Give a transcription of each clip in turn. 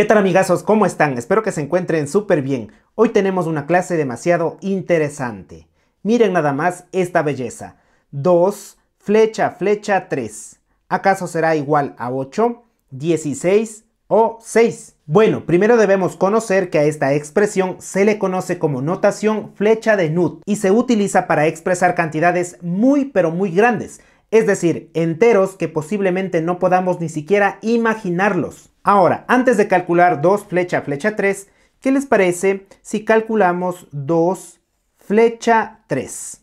¿Qué tal amigazos? ¿Cómo están? Espero que se encuentren súper bien. Hoy tenemos una clase demasiado interesante. Miren nada más esta belleza. 2, flecha, flecha 3. ¿Acaso será igual a 8, 16 o 6? Bueno, primero debemos conocer que a esta expresión se le conoce como notación flecha de NUT y se utiliza para expresar cantidades muy pero muy grandes, es decir, enteros que posiblemente no podamos ni siquiera imaginarlos. Ahora, antes de calcular 2 flecha, flecha 3, ¿qué les parece si calculamos 2 flecha 3?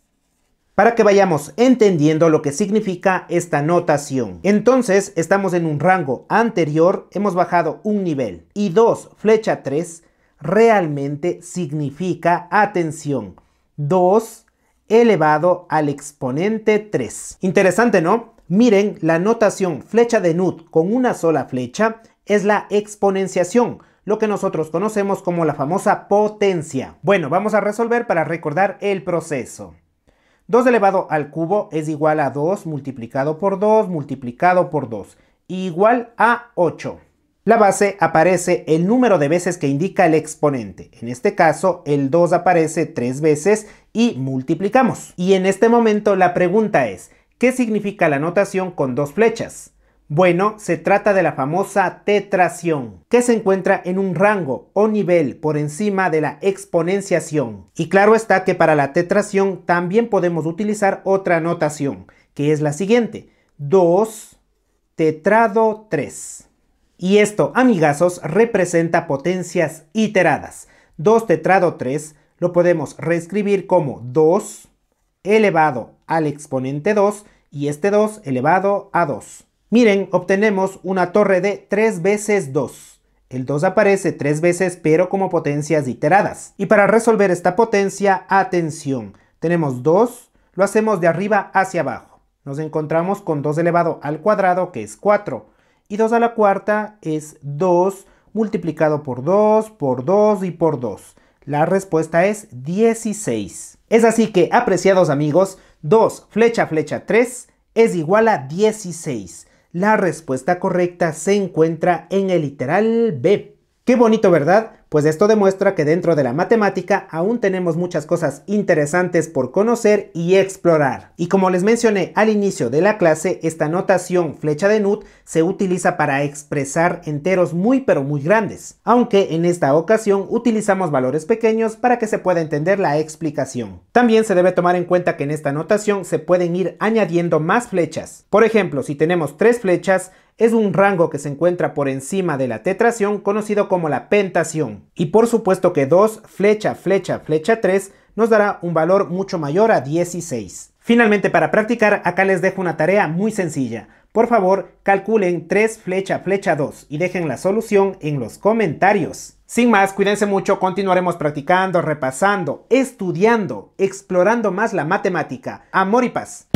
Para que vayamos entendiendo lo que significa esta notación. Entonces, estamos en un rango anterior, hemos bajado un nivel. Y 2 flecha 3 realmente significa, atención, 2 elevado al exponente 3. Interesante, ¿no? Miren, la notación flecha de Nut con una sola flecha es la exponenciación, lo que nosotros conocemos como la famosa potencia. Bueno, vamos a resolver para recordar el proceso. 2 elevado al cubo es igual a 2 multiplicado por 2 multiplicado por 2, igual a 8. La base aparece el número de veces que indica el exponente. En este caso, el 2 aparece tres veces y multiplicamos. Y en este momento la pregunta es, ¿qué significa la notación con dos flechas? Bueno, se trata de la famosa tetración, que se encuentra en un rango o nivel por encima de la exponenciación. Y claro está que para la tetración también podemos utilizar otra notación, que es la siguiente, 2 tetrado 3. Y esto, amigazos, representa potencias iteradas. 2 tetrado 3 lo podemos reescribir como 2 elevado al exponente 2 y este 2 elevado a 2. Miren, obtenemos una torre de 3 veces 2. El 2 aparece 3 veces pero como potencias iteradas. Y para resolver esta potencia, atención, tenemos 2, lo hacemos de arriba hacia abajo. Nos encontramos con 2 elevado al cuadrado que es 4. Y 2 a la cuarta es 2 multiplicado por 2, por 2 y por 2. La respuesta es 16. Es así que, apreciados amigos, 2 flecha flecha 3 es igual a 16. La respuesta correcta se encuentra en el literal B. Qué bonito, ¿verdad? pues esto demuestra que dentro de la matemática aún tenemos muchas cosas interesantes por conocer y explorar. Y como les mencioné al inicio de la clase, esta notación flecha de Nut se utiliza para expresar enteros muy pero muy grandes, aunque en esta ocasión utilizamos valores pequeños para que se pueda entender la explicación. También se debe tomar en cuenta que en esta notación se pueden ir añadiendo más flechas. Por ejemplo, si tenemos tres flechas, es un rango que se encuentra por encima de la tetración conocido como la pentación. Y por supuesto que 2, flecha, flecha, flecha 3 nos dará un valor mucho mayor a 16. Finalmente, para practicar, acá les dejo una tarea muy sencilla. Por favor, calculen 3 flecha flecha 2 y dejen la solución en los comentarios. Sin más, cuídense mucho, continuaremos practicando, repasando, estudiando, explorando más la matemática. Amor y paz.